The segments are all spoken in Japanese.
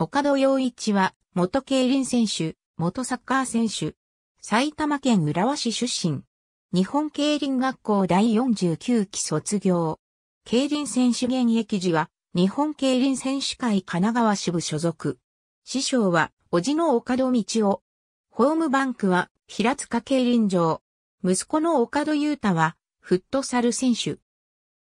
岡戸洋一は、元競輪選手、元サッカー選手、埼玉県浦和市出身、日本競輪学校第49期卒業、競輪選手現役時は、日本競輪選手会神奈川支部所属。師匠は、叔父の岡戸道夫。ホームバンクは、平塚競輪場。息子の岡戸裕太は、フットサル選手。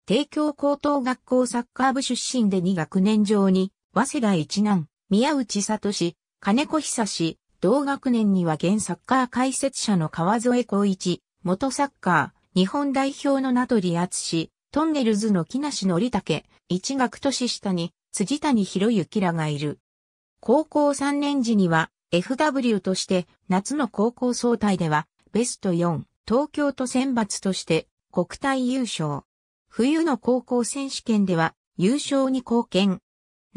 帝京高等学校サッカー部出身で2学年上に、早稲田一男。宮内聡、金子久志、同学年には現サッカー解説者の川添光一、元サッカー、日本代表の名取厚志、トンネルズの木梨憲武、一学年下に辻谷博之らがいる。高校3年時には FW として夏の高校総体ではベスト4、東京都選抜として国体優勝。冬の高校選手権では優勝に貢献。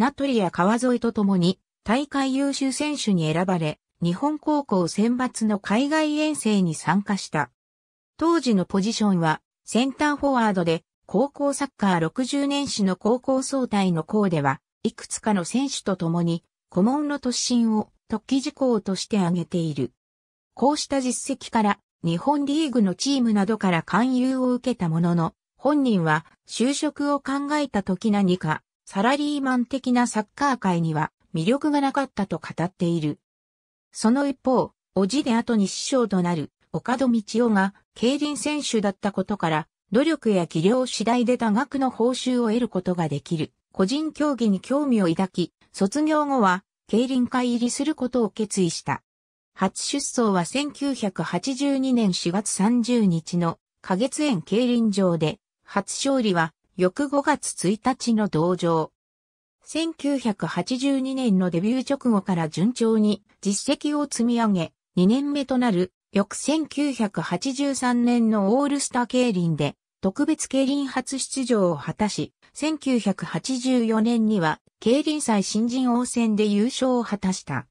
名取や川沿いとともに大会優秀選手に選ばれ、日本高校選抜の海外遠征に参加した。当時のポジションはセンターフォワードで高校サッカー60年史の高校総体の校では、いくつかの選手と共に顧問の突進を突起事項として挙げている。こうした実績から日本リーグのチームなどから勧誘を受けたものの、本人は就職を考えた時何かサラリーマン的なサッカー界には魅力がなかったと語っている。その一方、おじで後に師匠となる岡戸道夫が競輪選手だったことから、努力や技量次第で多額の報酬を得ることができる。個人競技に興味を抱き、卒業後は競輪会入りすることを決意した。初出走は1982年4月30日の花月園競輪場で、初勝利は翌5月1日の同場。1982年のデビュー直後から順調に実績を積み上げ、2年目となる翌1983年のオールスター競輪で特別競輪初出場を果たし、1984年には競輪祭新人王戦で優勝を果たした。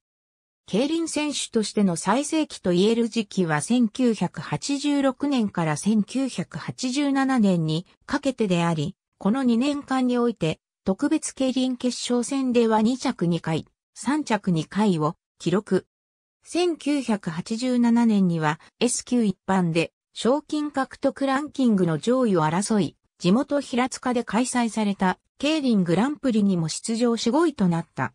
競輪選手としての最盛期と言える時期は1986年から1987年にかけてであり、この2年間において、特別競輪決勝戦では2着2回、3着2回を記録。1987年には S 級一般で賞金獲得ランキングの上位を争い、地元平塚で開催された競輪グランプリにも出場し5位となった。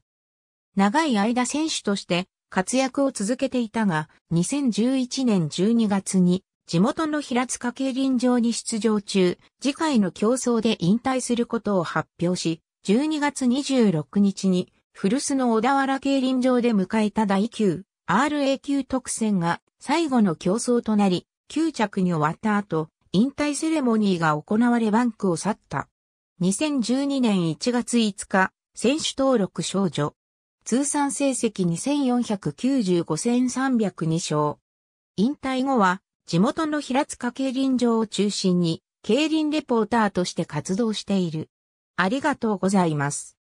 長い間選手として活躍を続けていたが、2011年12月に地元の平塚競輪場に出場中、次回の競争で引退することを発表し、12月26日に、古巣の小田原競輪場で迎えた第9 RA 級特選が最後の競争となり、9着に終わった後、引退セレモニーが行われバンクを去った。2012年1月5日、選手登録少女。通算成績2495戦302勝。引退後は、地元の平塚競輪場を中心に、競輪レポーターとして活動している。ありがとうございます。